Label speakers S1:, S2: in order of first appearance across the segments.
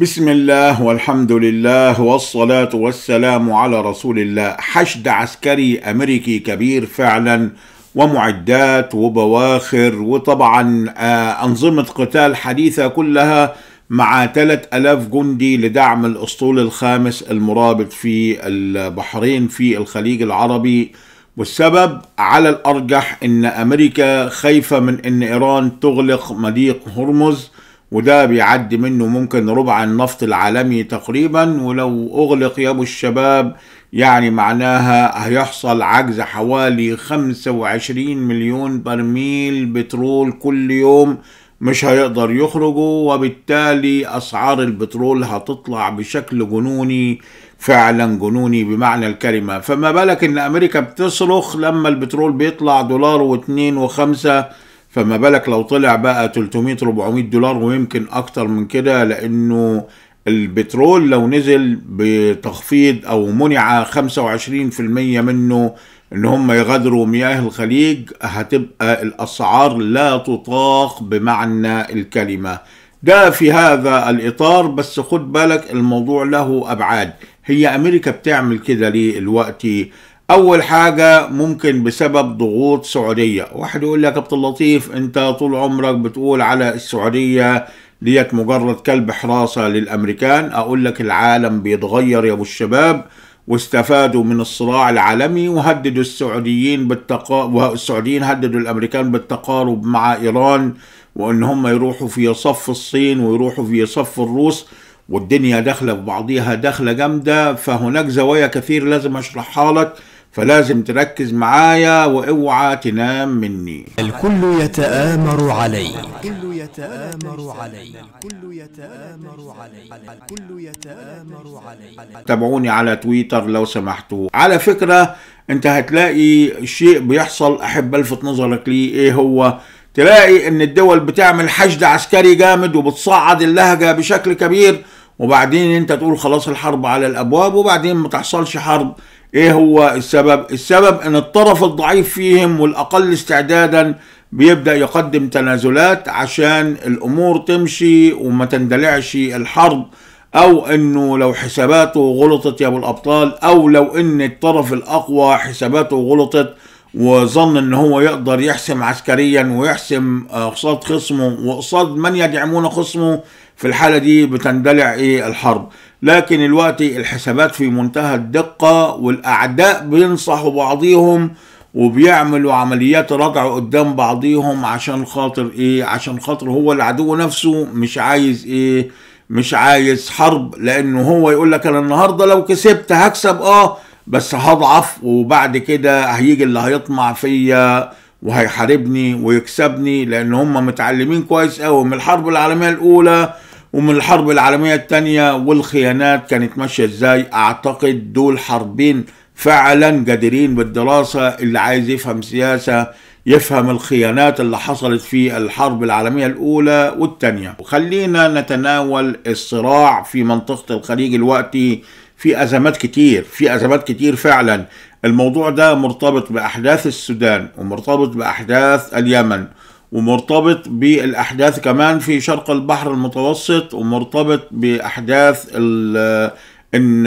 S1: بسم الله والحمد لله والصلاة والسلام على رسول الله حشد عسكري أمريكي كبير فعلا ومعدات وبواخر وطبعا آه، أنظمة قتال حديثة كلها مع 3000 جندي لدعم الأسطول الخامس المرابط في البحرين في الخليج العربي والسبب على الأرجح أن أمريكا خايفة من أن إيران تغلق مضيق هرمز وده بيعدي منه ممكن ربع النفط العالمي تقريبا ولو أغلق يا أبو الشباب يعني معناها هيحصل عجز حوالي 25 مليون برميل بترول كل يوم مش هيقدر يخرجوا وبالتالي أسعار البترول هتطلع بشكل جنوني فعلا جنوني بمعنى الكلمة فما بالك إن أمريكا بتصرخ لما البترول بيطلع دولار واتنين وخمسة فما بالك لو طلع بقى 300 400 دولار ويمكن اكتر من كده لانه البترول لو نزل بتخفيض او منع 25% منه ان هم يغادروا مياه الخليج هتبقى الاسعار لا تطاق بمعنى الكلمه ده في هذا الاطار بس خد بالك الموضوع له ابعاد هي امريكا بتعمل كده ليه الوقت أول حاجة ممكن بسبب ضغوط سعودية واحد يقول لك يا اللطيف أنت طول عمرك بتقول على السعودية ديت مجرد كلب حراسة للأمريكان أقول لك العالم بيتغير يا أبو الشباب واستفادوا من الصراع العالمي وهددوا السعوديين بالتقا... والسعوديين هددوا الأمريكان بالتقارب مع إيران وإن هم يروحوا في صف الصين ويروحوا في صف الروس والدنيا داخلة ببعضيها داخلة جامدة فهناك زوايا كثير لازم أشرحها لك فلازم تركز معايا واوعى تنام مني الكل يتآمر علي الكل يتآمر علي الكل يتآمر علي الكل يتآمر علي تابعوني على تويتر لو سمحتوا على فكرة انت هتلاقي شيء بيحصل احب الفت نظرك ليه ايه هو تلاقي ان الدول بتعمل حشد عسكري جامد وبتصعد اللهجة بشكل كبير وبعدين انت تقول خلاص الحرب على الابواب وبعدين ما تحصلش حرب ايه هو السبب السبب ان الطرف الضعيف فيهم والاقل استعدادا بيبدا يقدم تنازلات عشان الامور تمشي وما تندلعش الحرب او انه لو حساباته غلطت يا ابو الابطال او لو ان الطرف الاقوى حساباته غلطت وظن ان هو يقدر يحسم عسكريا ويحسم آه، قصاد خصمه وقصاد من يدعمون خصمه في الحاله دي بتندلع ايه الحرب لكن الوقت الحسابات في منتهى الدقة والأعداء بينصحوا بعضيهم وبيعملوا عمليات ردع قدام بعضيهم عشان خاطر ايه عشان خاطر هو العدو نفسه مش عايز ايه مش عايز حرب لانه هو يقول لك انا النهارده لو كسبت هكسب اه بس هضعف وبعد كده هيجي اللي هيطمع فيا وهيحاربني ويكسبني لان هم متعلمين كويس قوي من الحرب العالميه الاولى ومن الحرب العالمية الثانية والخيانات كانت ماشية ازاي اعتقد دول حربين فعلا قادرين بالدراسة اللي عايز يفهم سياسة يفهم الخيانات اللي حصلت في الحرب العالمية الأولى والثانية وخلينا نتناول الصراع في منطقة الخليج الوقتي في أزمات كتير في أزمات كتير فعلا الموضوع ده مرتبط بأحداث السودان ومرتبط بأحداث اليمن ومرتبط بالأحداث كمان في شرق البحر المتوسط ومرتبط بأحداث إن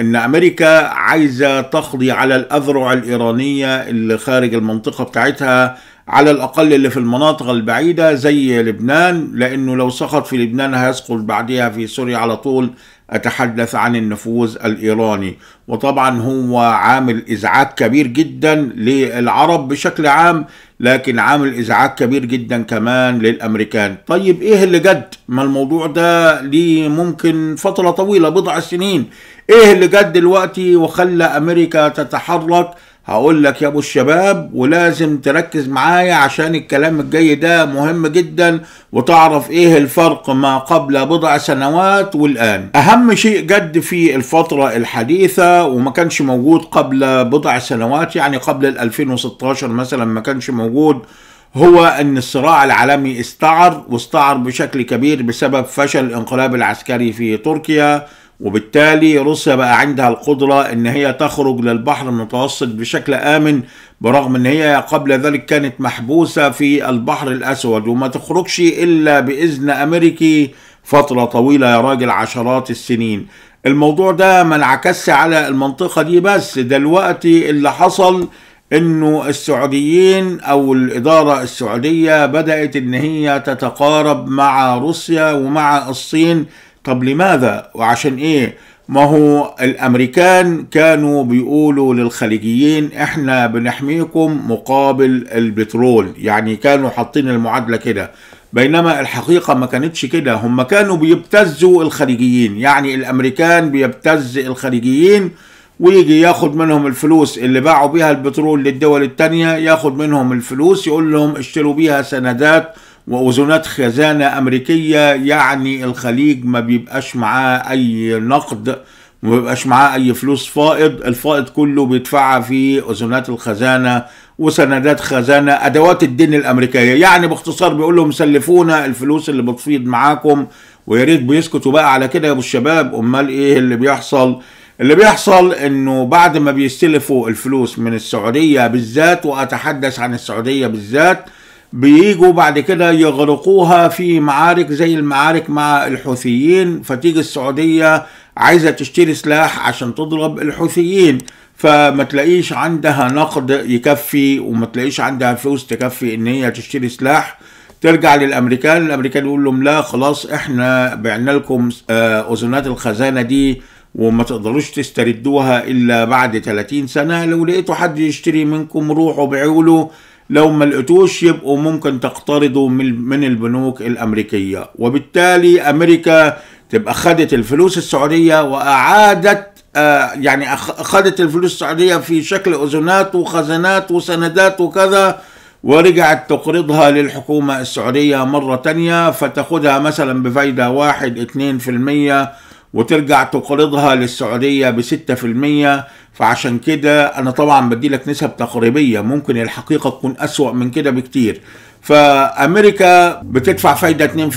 S1: إن أمريكا عايزة تقضي على الأذرع الإيرانية اللي خارج المنطقة بتاعتها على الأقل اللي في المناطق البعيدة زي لبنان لأنه لو سقط في لبنان هيسقط بعدها في سوريا على طول أتحدث عن النفوذ الإيراني وطبعا هو عامل إزعاج كبير جدا للعرب بشكل عام لكن عامل إزعاج كبير جدا كمان للأمريكان طيب إيه اللي جد؟ ما الموضوع ده ليه ممكن فترة طويلة بضع سنين إيه اللي جد دلوقتي وخلى أمريكا تتحرك هقول لك يا ابو الشباب ولازم تركز معايا عشان الكلام الجاي ده مهم جدا وتعرف ايه الفرق ما قبل بضع سنوات والان اهم شيء جد في الفترة الحديثة وما كانش موجود قبل بضع سنوات يعني قبل 2016 مثلا ما كانش موجود هو ان الصراع العالمي استعر واستعر بشكل كبير بسبب فشل الانقلاب العسكري في تركيا وبالتالي روسيا بقى عندها القدرة ان هي تخرج للبحر المتوسط بشكل امن برغم ان هي قبل ذلك كانت محبوسة في البحر الاسود وما تخرجش الا باذن امريكي فترة طويلة يا راجل عشرات السنين الموضوع ده ما انعكسش على المنطقة دي بس دلوقتي اللي حصل انه السعوديين او الادارة السعودية بدأت ان هي تتقارب مع روسيا ومع الصين طب لماذا وعشان ايه ما هو الامريكان كانوا بيقولوا للخليجيين احنا بنحميكم مقابل البترول يعني كانوا حاطين المعادله كده بينما الحقيقة ما كانتش كده هم كانوا بيبتزوا الخليجيين يعني الأمريكان بيبتز الخليجيين ويجي ياخد منهم الفلوس اللي باعوا بيها البترول للدول التانية ياخد منهم الفلوس يقول لهم اشتروا بيها سندات وأذونات خزانة أمريكية يعني الخليج ما بيبقاش معاه أي نقد ما بيبقاش معاه أي فلوس فائض الفائض كله بيدفعها في أذونات الخزانة وسندات خزانة أدوات الدين الأمريكية يعني باختصار بيقول لهم سلفونا الفلوس اللي بتفيض معاكم ويا ريت بيسكتوا بقى على كده يا ابو الشباب امال ايه اللي بيحصل اللي بيحصل انه بعد ما بيستلفوا الفلوس من السعوديه بالذات واتحدث عن السعوديه بالذات بيجوا بعد كده يغرقوها في معارك زي المعارك مع الحوثيين فتيجي السعودية عايزة تشتري سلاح عشان تضرب الحوثيين فما تلاقيش عندها نقد يكفي وما تلاقيش عندها فلوس تكفي ان هي تشتري سلاح ترجع للامريكان الامريكان يقول لهم لا خلاص احنا بعنا لكم آه، اذنات الخزانه دي وما تقدروش تستردوها الا بعد 30 سنه لو لقيتوا حد يشتري منكم روحوا بعيوله لو ما لقيتوش يبقوا ممكن تقترضوا من البنوك الأمريكية وبالتالي أمريكا تبقى خدت الفلوس السعودية وأعادت آه، يعني أخذت الفلوس السعودية في شكل أذنات وخزانات وسندات وكذا ورجعت تقرضها للحكومة السعودية مرة تانية فتاخدها مثلا بفايدة واحد اتنين في المية وترجع تقرضها للسعودية بستة في المية فعشان كده أنا طبعا بديلك نسب تقريبية ممكن الحقيقة تكون أسوأ من كده بكتير فامريكا بتدفع فايده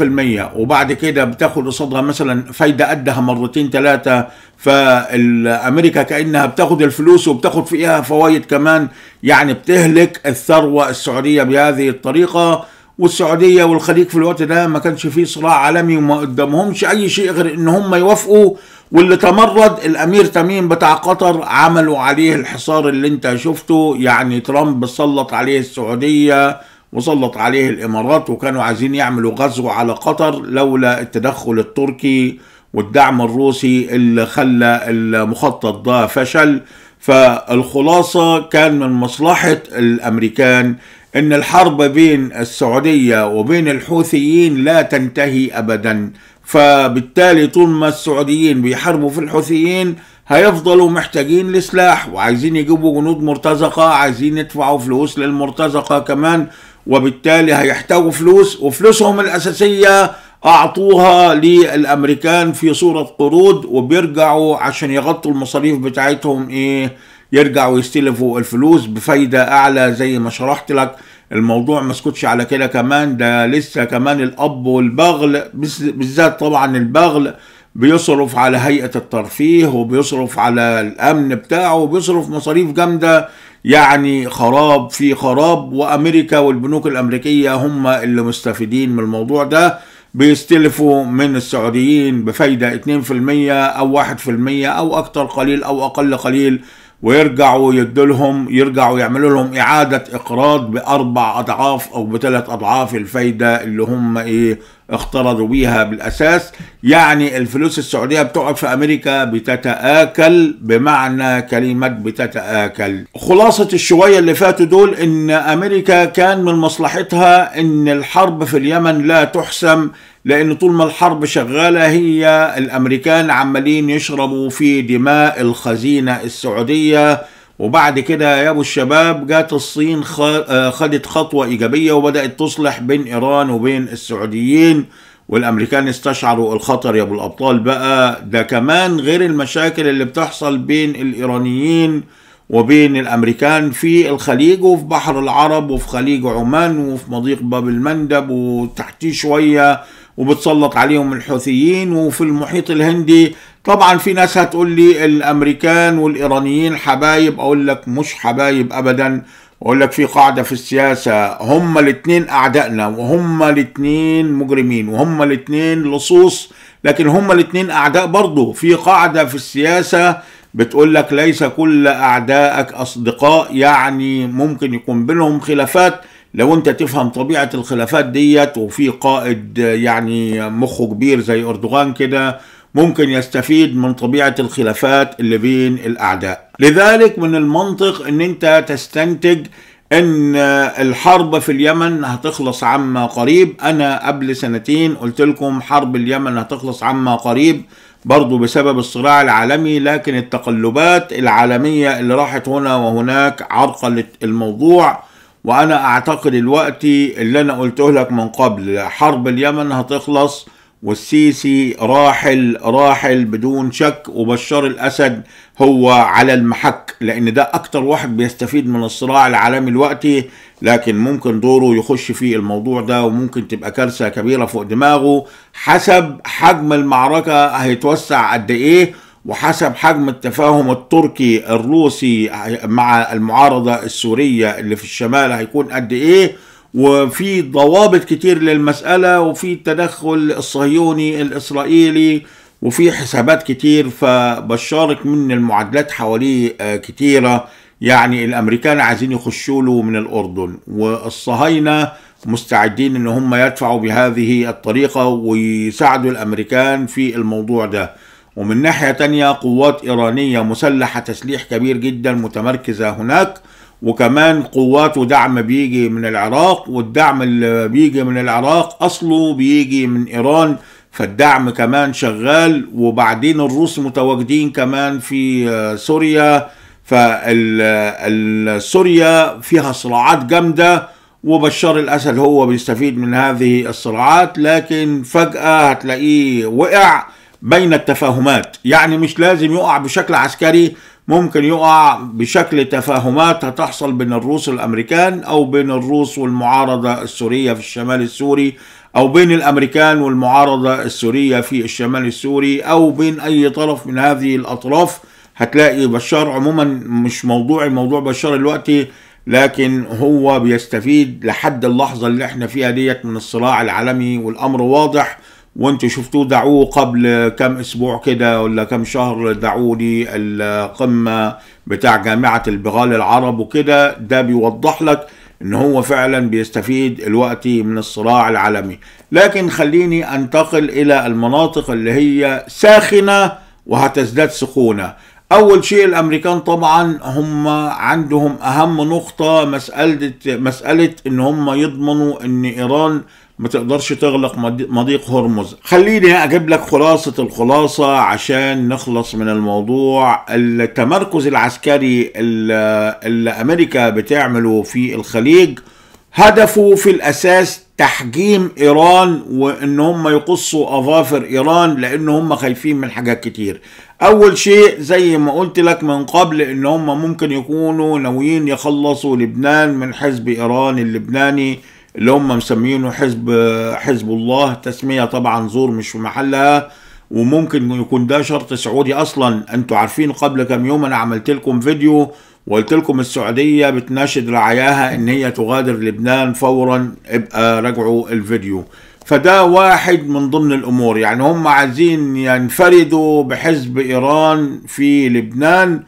S1: 2% وبعد كده بتاخد قصادها مثلا فايده قدها مرتين ثلاثه فامريكا كانها بتاخد الفلوس وبتاخد فيها فوائد كمان يعني بتهلك الثروه السعوديه بهذه الطريقه والسعوديه والخليج في الوقت ده ما كانش فيه صراع عالمي وما قدامهمش اي شيء غير ان هم يوافقوا واللي تمرد الامير تميم بتاع قطر عملوا عليه الحصار اللي انت شفته يعني ترامب سلط عليه السعوديه وسلط عليه الامارات وكانوا عايزين يعملوا غزو على قطر لولا التدخل التركي والدعم الروسي اللي خلى المخطط ده فشل فالخلاصة كان من مصلحة الأمريكان أن الحرب بين السعودية وبين الحوثيين لا تنتهي أبدا فبالتالي طول ما السعوديين بيحاربوا في الحوثيين هيفضلوا محتاجين لسلاح وعايزين يجيبوا جنود مرتزقة عايزين يدفعوا فلوس للمرتزقة كمان وبالتالي هيحتاجوا فلوس وفلوسهم الأساسية أعطوها للأمريكان في صورة قروض وبيرجعوا عشان يغطوا المصاريف بتاعتهم إيه يرجعوا يستلفوا الفلوس بفايدة أعلى زي ما شرحت لك الموضوع ما سكتش على كده كمان ده لسه كمان الأب والبغل بالذات طبعا البغل بيصرف على هيئة الترفيه وبيصرف على الأمن بتاعه وبيصرف مصاريف جامدة يعني خراب في خراب وأمريكا والبنوك الأمريكية هم اللي مستفيدين من الموضوع ده بيستلفوا من السعوديين بفايدة 2% أو 1% أو أكتر قليل أو أقل قليل ويرجعوا يدلهم يرجعوا يعملوا لهم إعادة إقراض بأربع أضعاف أو بثلاث أضعاف الفايدة اللي هم إيه اقترضوا بيها بالأساس يعني الفلوس السعودية بتقعد في أمريكا بتتآكل بمعنى كلمة بتتآكل خلاصة الشوية اللي فاتوا دول إن أمريكا كان من مصلحتها إن الحرب في اليمن لا تحسم لأن طول ما الحرب شغالة هي الأمريكان عمالين يشربوا في دماء الخزينة السعودية وبعد كده يا ابو الشباب جات الصين آه، خدت خطوة إيجابية وبدأت تصلح بين إيران وبين السعوديين والامريكان استشعروا الخطر يا ابو الابطال بقى ده كمان غير المشاكل اللي بتحصل بين الايرانيين وبين الامريكان في الخليج وفي بحر العرب وفي خليج عمان وفي مضيق باب المندب وتحتيه شويه وبتسلط عليهم الحوثيين وفي المحيط الهندي طبعا في ناس هتقول لي الامريكان والايرانيين حبايب اقول لك مش حبايب ابدا اقول لك في قاعده في السياسه هم الاثنين اعدائنا وهم الاثنين مجرمين وهم الاثنين لصوص لكن هم الاثنين اعداء برضه في قاعده في السياسه بتقول لك ليس كل اعدائك اصدقاء يعني ممكن يكون بينهم خلافات لو انت تفهم طبيعه الخلافات ديت وفي قائد يعني مخه كبير زي اردوغان كده ممكن يستفيد من طبيعه الخلافات اللي بين الاعداء لذلك من المنطق ان انت تستنتج ان الحرب في اليمن هتخلص عما قريب انا قبل سنتين قلت لكم حرب اليمن هتخلص عما قريب برضو بسبب الصراع العالمي لكن التقلبات العالمية اللي راحت هنا وهناك عرقلت الموضوع وانا اعتقد الوقت اللي انا قلته لك من قبل حرب اليمن هتخلص والسيسي راحل راحل بدون شك وبشار الاسد هو على المحك لان ده اكتر واحد بيستفيد من الصراع العالمي الوقتي لكن ممكن دوره يخش في الموضوع ده وممكن تبقى كارثه كبيره فوق دماغه حسب حجم المعركه هيتوسع قد ايه وحسب حجم التفاهم التركي الروسي مع المعارضة السورية اللي في الشمال هيكون قد إيه وفي ضوابط كتير للمسألة وفي التدخل الصهيوني الإسرائيلي وفي حسابات كتير فبشارك من المعادلات حواليه آه، كتيرة يعني الامريكان عايزين يخشوا له من الاردن والصهاينه مستعدين ان هم يدفعوا بهذه الطريقه ويساعدوا الامريكان في الموضوع ده ومن ناحية تانية قوات إيرانية مسلحة تسليح كبير جدا متمركزة هناك وكمان قوات ودعم بيجي من العراق والدعم اللي بيجي من العراق أصله بيجي من إيران فالدعم كمان شغال وبعدين الروس متواجدين كمان في آه، سوريا فسوريا فيها صراعات جامدة وبشار الأسد هو بيستفيد من هذه الصراعات لكن فجأة هتلاقيه وقع بين التفاهمات يعني مش لازم يقع بشكل عسكري ممكن يقع بشكل تفاهمات هتحصل بين الروس والامريكان او بين الروس والمعارضه السوريه في الشمال السوري او بين الامريكان والمعارضه السوريه في الشمال السوري او بين اي طرف من هذه الاطراف هتلاقي بشار عموما مش موضوعي موضوع بشار دلوقتي لكن هو بيستفيد لحد اللحظه اللي احنا فيها ديت من الصراع العالمي والامر واضح وانتم شفتوه دعوه قبل كم اسبوع كده ولا كم شهر دعوه لي القمة بتاع جامعة البغال العرب وكده ده بيوضح لك ان هو فعلا بيستفيد الوقت من الصراع العالمي لكن خليني انتقل الى المناطق اللي هي ساخنة وهتزداد سخونة اول شيء الامريكان طبعا هم عندهم اهم نقطة مسألة, مسألة ان هم يضمنوا ان ايران ما تقدرش تغلق مضيق هرمز خليني اجيب لك خلاصة الخلاصة عشان نخلص من الموضوع التمركز العسكري اللي امريكا بتعمله في الخليج هدفه في الاساس تحجيم ايران وان هم يقصوا اظافر ايران لان هم خايفين من حاجات كتير اول شيء زي ما قلت لك من قبل ان هم ممكن يكونوا ناويين يخلصوا لبنان من حزب ايران اللبناني اللي هم مسمينه حزب حزب الله تسمية طبعا زور مش في محلها وممكن يكون ده شرط سعودي اصلا انتوا عارفين قبل كم يوم انا عملت لكم فيديو وقلت لكم السعودية بتناشد رعاياها ان هي تغادر لبنان فورا ابقى راجعوا الفيديو فده واحد من ضمن الامور يعني هم عايزين ينفردوا بحزب ايران في لبنان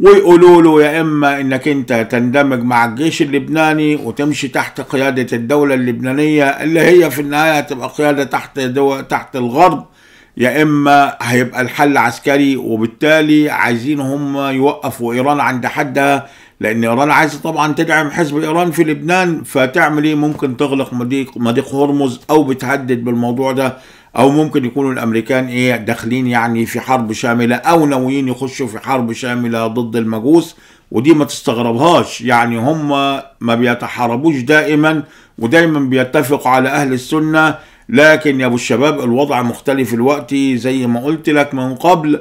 S1: ويقولوا له يا اما انك انت تندمج مع الجيش اللبناني وتمشي تحت قياده الدوله اللبنانيه اللي هي في النهايه هتبقى قياده تحت تحت الغرب يا اما هيبقى الحل عسكري وبالتالي عايزين هم يوقفوا ايران عند حدها لان ايران عايزه طبعا تدعم حزب ايران في لبنان فتعمل ايه ممكن تغلق مضيق مضيق هرمز او بتهدد بالموضوع ده او ممكن يكونوا الامريكان ايه داخلين يعني في حرب شامله او ناويين يخشوا في حرب شامله ضد المجوس ودي ما تستغربهاش يعني هم ما بيتحاربوش دائما ودايما بيتفقوا على اهل السنه لكن يا ابو الشباب الوضع مختلف الوقت زي ما قلت لك من قبل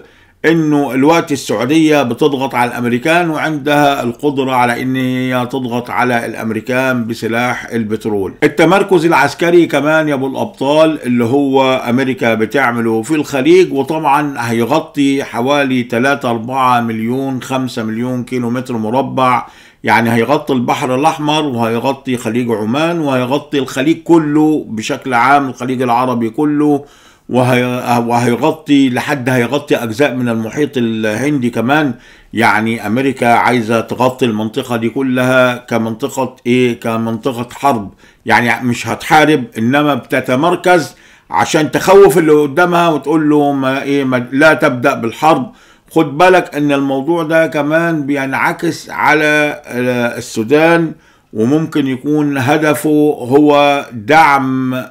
S1: انه الوقت السعودية بتضغط على الامريكان وعندها القدرة على ان هي تضغط على الامريكان بسلاح البترول التمركز العسكري كمان يا ابو الابطال اللي هو امريكا بتعمله في الخليج وطبعا هيغطي حوالي 3 4 مليون 5 مليون كيلو متر مربع يعني هيغطي البحر الأحمر وهيغطي خليج عمان وهيغطي الخليج كله بشكل عام الخليج العربي كله وهيغطي لحد هيغطي اجزاء من المحيط الهندي كمان يعني امريكا عايزه تغطي المنطقه دي كلها كمنطقه ايه كمنطقه حرب يعني مش هتحارب انما بتتمركز عشان تخوف اللي قدامها وتقول له ما ايه ما لا تبدا بالحرب خد بالك ان الموضوع ده كمان بينعكس على آه، السودان وممكن يكون هدفه هو دعم آه،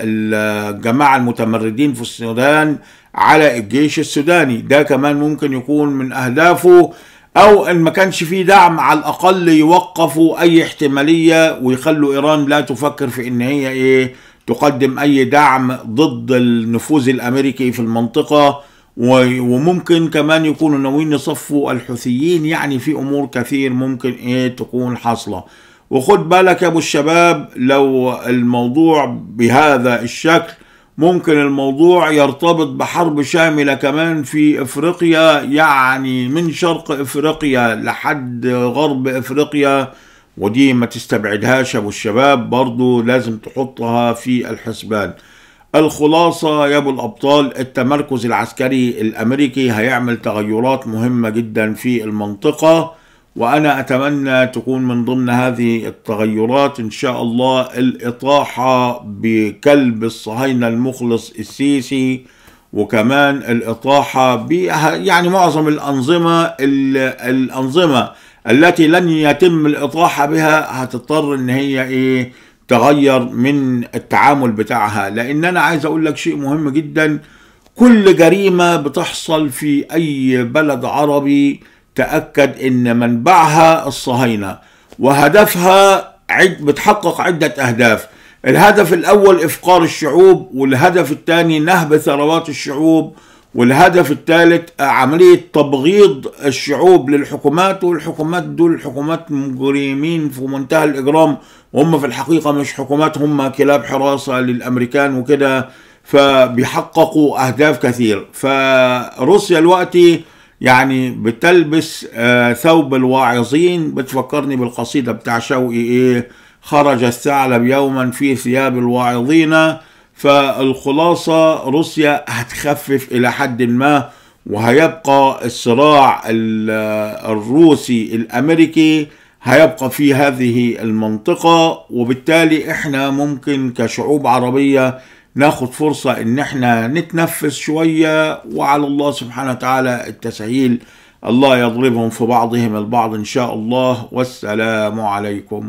S1: الجماعة المتمردين في السودان على الجيش السوداني ده كمان ممكن يكون من أهدافه أو إن ما كانش فيه دعم على الأقل يوقفوا أي احتمالية ويخلوا إيران لا تفكر في إن هي إيه تقدم أي دعم ضد النفوذ الأمريكي في المنطقة وممكن كمان يكونوا ناويين يصفوا الحوثيين يعني في امور كثير ممكن ايه تكون حاصله وخد بالك يا ابو الشباب لو الموضوع بهذا الشكل ممكن الموضوع يرتبط بحرب شاملة كمان في افريقيا يعني من شرق افريقيا لحد غرب افريقيا ودي ما تستبعدهاش ابو الشباب برضو لازم تحطها في الحسبان الخلاصة يا أبو الأبطال التمركز العسكري الأمريكي هيعمل تغيرات مهمة جدا في المنطقة وأنا أتمنى تكون من ضمن هذه التغيرات إن شاء الله الإطاحة بكلب الصهاينة المخلص السيسي وكمان الإطاحة ب يعني معظم الأنظمة الأنظمة التي لن يتم الإطاحة بها هتضطر إن هي إيه تغير من التعامل بتاعها لان انا عايز اقول لك شيء مهم جدا كل جريمه بتحصل في اي بلد عربي تاكد ان منبعها الصهاينه وهدفها عد بتحقق عده اهداف الهدف الاول افقار الشعوب والهدف الثاني نهب ثروات الشعوب والهدف الثالث عملية تبغيض الشعوب للحكومات والحكومات دول حكومات مجرمين في منتهى الإجرام وهم في الحقيقة مش حكومات هم كلاب حراسة للأمريكان وكده فبيحققوا أهداف كثير فروسيا الوقت يعني بتلبس آه، ثوب الواعظين بتفكرني بالقصيدة بتاع شوقي إيه خرج الثعلب يوما في ثياب الواعظين فالخلاصة روسيا هتخفف إلى حد ما وهيبقى الصراع الروسي الأمريكي هيبقى في هذه المنطقة وبالتالي احنا ممكن كشعوب عربية ناخد فرصة ان احنا نتنفس شوية وعلى الله سبحانه وتعالى التسهيل الله يضربهم في بعضهم البعض ان شاء الله والسلام عليكم